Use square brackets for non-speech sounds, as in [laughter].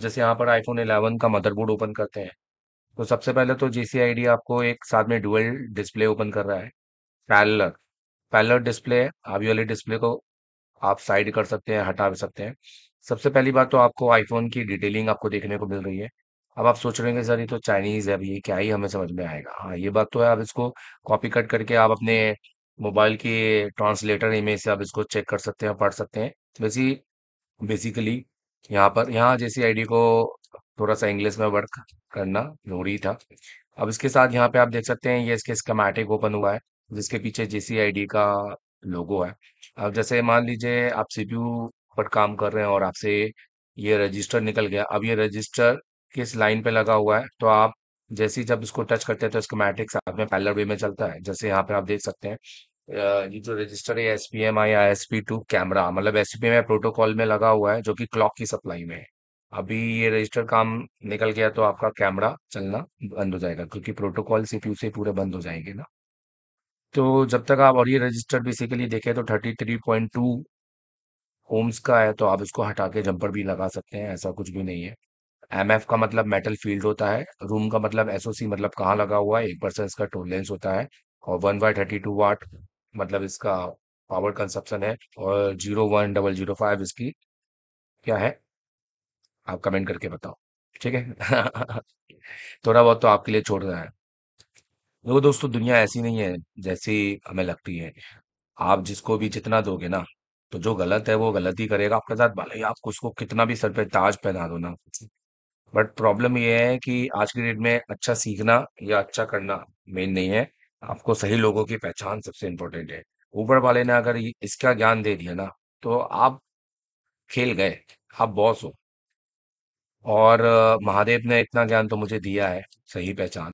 जैसे यहाँ पर आईफोन 11 का मदरबोर्ड ओपन करते हैं तो सबसे पहले तो जी आपको एक साथ में डुअल डिस्प्ले ओपन कर रहा है पैलर पैलर डिस्प्ले है वाले डिस्प्ले को आप साइड कर सकते हैं हटा भी सकते हैं सबसे पहली बात तो आपको आईफोन की डिटेलिंग आपको देखने को मिल रही है अब आप सोच रहे हैं सर ये तो चाइनीज़ है अभी ये क्या ही हमें समझ में आएगा हाँ ये बात तो है आप इसको कॉपी कट करके आप अपने मोबाइल के ट्रांसलेटर इमेज से आप इसको चेक कर सकते हैं पढ़ सकते हैं वैसे बेसिकली यहाँ पर यहाँ जैसी आईडी को थोड़ा सा इंग्लिश में वर्क करना जरूरी था अब इसके साथ यहाँ पे आप देख सकते हैं ये इसके स्कमेटिक ओपन हुआ है जिसके पीछे जेसी आईडी का लोगो है अब जैसे मान लीजिए आप सीपीयू पर काम कर रहे हैं और आपसे ये रजिस्टर निकल गया अब ये रजिस्टर किस लाइन पे लगा हुआ है तो आप जैसे जब इसको टच करते हैं तो स्कमेटिक साथ में पैलर वे में चलता है जैसे यहाँ पे आप देख सकते हैं ये जो रजिस्टर है एस पी एम आई या एस पी टू कैमरा मतलब S P M I protocol में लगा हुआ है जो कि क्लॉक की सप्लाई में है अभी ये रजिस्टर काम निकल गया तो आपका कैमरा चलना बंद हो जाएगा क्योंकि प्रोटोकॉल पी से पूरे बंद हो जाएंगे ना तो जब तक आप और ये रजिस्टर बेसिकली देखें तो thirty three point two ohms का है तो आप इसको हटा के जम्पर भी लगा सकते हैं ऐसा कुछ भी नहीं है एम एफ का मतलब मेटल फील्ड होता है रूम का मतलब एसओसी मतलब कहाँ लगा हुआ है एक परसेंट इसका टोलेंस होता है और one by thirty two watt मतलब इसका पावर कंसप्शन है और zero one double zero five इसकी क्या है आप कमेंट करके बताओ ठीक है [laughs] थोड़ा बहुत तो आपके लिए छोड़ रहा है देखो दोस्तों दुनिया ऐसी नहीं है जैसी हमें लगती है आप जिसको भी जितना दोगे ना तो जो गलत है वो गलत ही करेगा आपके साथ भले ही आप उसको कितना भी सर पे ताज पहना दो ना बट प्रॉब्लम ये है कि आज की डेट में अच्छा सीखना या अच्छा करना मेन नहीं है आपको सही लोगों की पहचान सबसे इम्पोर्टेंट है। ऊपर वाले ने अगर इसका ज्ञान दे दिया ना, तो आप खेल गए, आप बॉस हो। और महादेव ने इतना ज्ञान तो मुझे दिया है, सही पहचान।